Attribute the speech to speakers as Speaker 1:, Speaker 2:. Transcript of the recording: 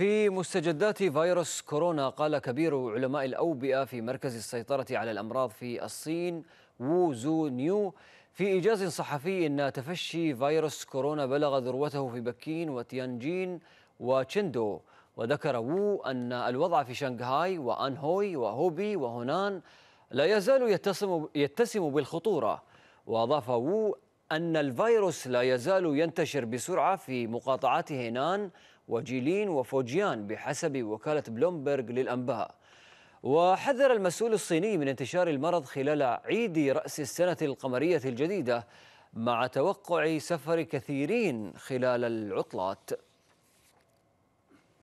Speaker 1: في مستجدات فيروس كورونا قال كبير علماء الأوبئة في مركز السيطرة على الأمراض في الصين ووزو نيو في إيجاز صحفي أن تفشي فيروس كورونا بلغ ذروته في بكين وتيانجين وتشندو وذكر وو أن الوضع في شنغهاي وأنهوي وهوبي وهونان لا يزال يتسم يتسم بالخطورة وأضاف وو أن الفيروس لا يزال ينتشر بسرعة في مقاطعات هينان وجيلين وفوجيان بحسب وكالة بلومبرغ للأنباء وحذر المسؤول الصيني من انتشار المرض خلال عيد رأس السنة القمرية الجديدة مع توقع سفر كثيرين خلال العطلات